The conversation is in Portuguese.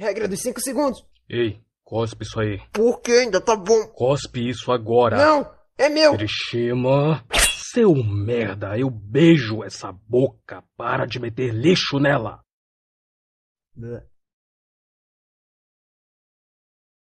Regra dos 5 segundos. Ei, cospe isso aí. Por que ainda tá bom? Cospe isso agora. Não, é meu. Kirishima. Seu merda, eu beijo essa boca. Para de meter lixo nela.